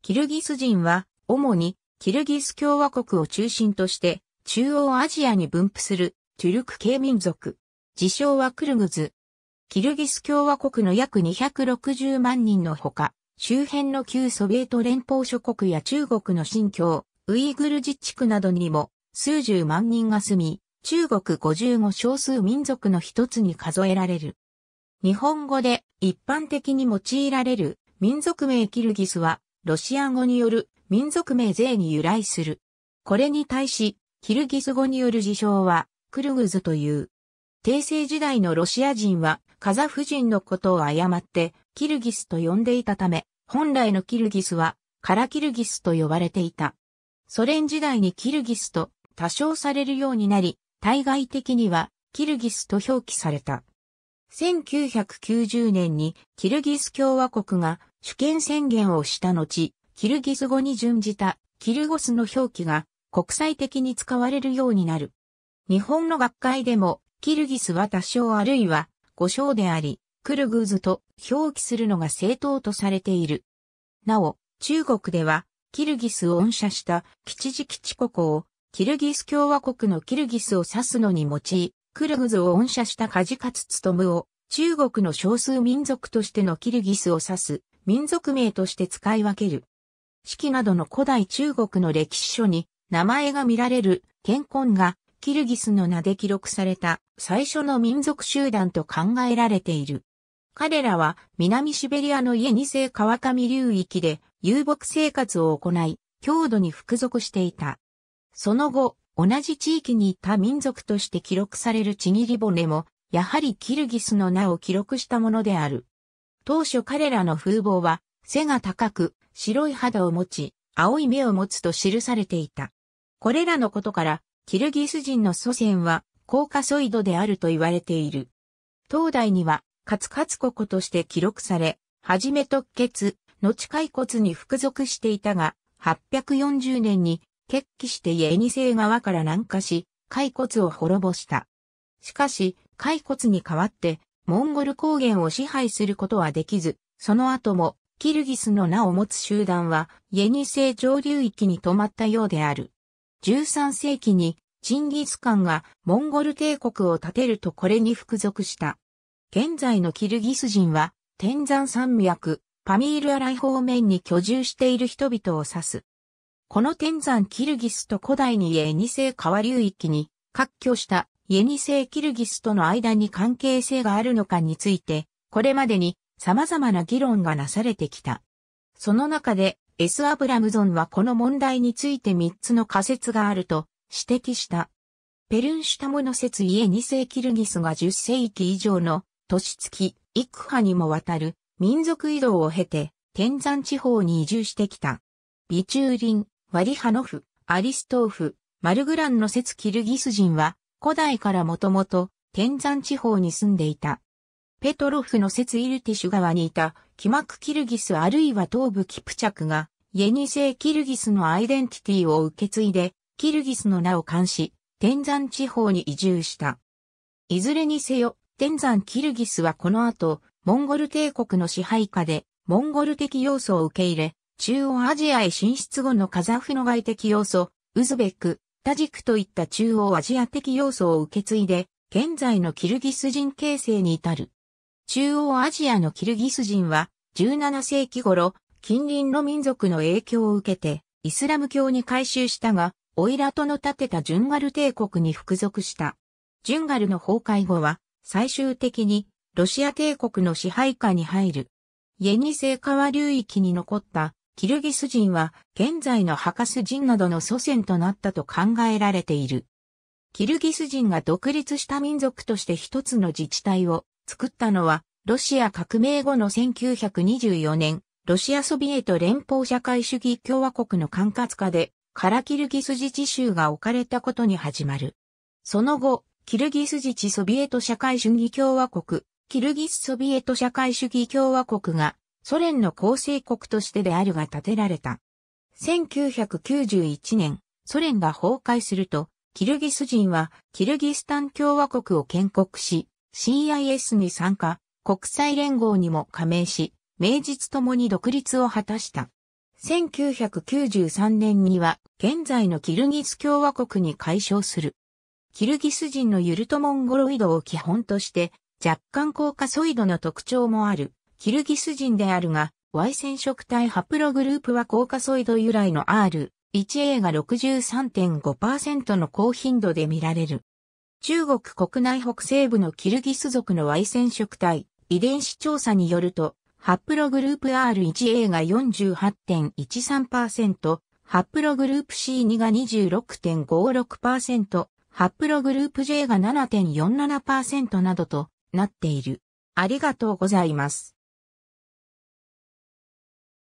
キルギス人は、主にキルギス共和国を中心として、中央アジアに分布するトゥルク系民族。自称はクルグズ。キルギス共和国の約260万人のほか、周辺の旧ソビエト連邦諸国や中国の新疆、ウイグル自治区などにも数十万人が住み、中国55少数民族の一つに数えられる。日本語で一般的に用いられる民族名キルギスはロシア語による民族名税に由来する。これに対し、キルギス語による自称は、クルグズという。帝政時代のロシア人は、カザフ人のことを誤って、キルギスと呼んでいたため、本来のキルギスは、カラキルギスと呼ばれていた。ソ連時代にキルギスと多少されるようになり、対外的にはキルギスと表記された。1990年にキルギス共和国が主権宣言をした後、キルギス語に準じたキルゴスの表記が国際的に使われるようになる。日本の学会でもキルギスは多少あるいは語章であり、クルグーズと表記するのが正当とされている。なお、中国ではキルギスを恩赦した吉次吉国をキルギス共和国のキルギスを指すのに用い、クルグズを恩赦したカジカツツトムを中国の少数民族としてのキルギスを指す民族名として使い分ける。四季などの古代中国の歴史書に名前が見られる健康がキルギスの名で記録された最初の民族集団と考えられている。彼らは南シベリアのイエニセ川上流域で遊牧生活を行い、郷土に服属していた。その後、同じ地域にいた民族として記録されるちぎり骨も、やはりキルギスの名を記録したものである。当初彼らの風貌は、背が高く、白い肌を持ち、青い目を持つと記されていた。これらのことから、キルギス人の祖先は、コーカソイドであると言われている。東大には、カツカツココとして記録され、はじめ特血、後骸骨に服属していたが、840年に、決起してイエニセイ川から南下し、骸骨を滅ぼした。しかし、骸骨に代わって、モンゴル高原を支配することはできず、その後もキルギスの名を持つ集団は、イェニセイ上流域に止まったようである。13世紀に、チンギスカンがモンゴル帝国を建てるとこれに服属した。現在のキルギス人は、天山山脈、パミールアライ方面に居住している人々を指す。この天山キルギスと古代にイェニセイ川流域に、割拠したイエニセイ・キルギスとの間に関係性があるのかについて、これまでに様々な議論がなされてきた。その中で、エス・アブラムゾンはこの問題について3つの仮説があると指摘した。ペルンシュタモの説イエニセイ・キルギスが10世紀以上の年月、幾波にもわたる民族移動を経て、天山地方に移住してきた。ビチューリン、ワリハノフ、アリストーフ、マルグランの説キルギス人は古代からもともと天山地方に住んでいた。ペトロフの説イルティシュ川にいた、キマクキルギスあるいは東部キプチャクが、イェニセイキルギスのアイデンティティを受け継いで、キルギスの名を冠し、天山地方に移住した。いずれにせよ、天山キルギスはこの後、モンゴル帝国の支配下で、モンゴル的要素を受け入れ、中央アジアへ進出後のカザフの外的要素、ウズベク、タジクといった中央アジア的要素を受け継いで、現在のキルギス人形成に至る。中央アジアのキルギス人は、17世紀頃、近隣の民族の影響を受けて、イスラム教に改宗したが、オイラトの建てたジュンガル帝国に服属した。ジュンガルの崩壊後は、最終的に、ロシア帝国の支配下に入る。イエニセ川流域に残ったキルギス人は現在のハカス人などの祖先となったと考えられている。キルギス人が独立した民族として一つの自治体を作ったのは、ロシア革命後の1924年、ロシアソビエト連邦社会主義共和国の管轄下で、カラキルギス自治州が置かれたことに始まる。その後、キルギス自治ソビエト社会主義共和国、キルギスソビエト社会主義共和国がソ連の構成国としてであるが建てられた。1991年、ソ連が崩壊すると、キルギス人はキルギスタン共和国を建国し、CIS に参加、国際連合にも加盟し、名実ともに独立を果たした。1993年には現在のキルギス共和国に解消する。キルギス人のユルトモンゴロイドを基本として若干高カソイドの特徴もあるキルギス人であるが、Y 染色体ハプログループはコーカソイド由来の R1A が63.5%の高頻度で見られる。中国国内北西部のキルギス族の Y 染色体、遺伝子調査によると、ハプログループ R1A が48.13%、ハプログループ C2 が26.56%、ハプログループ J が7.47%などとなっている。ありがとうございます。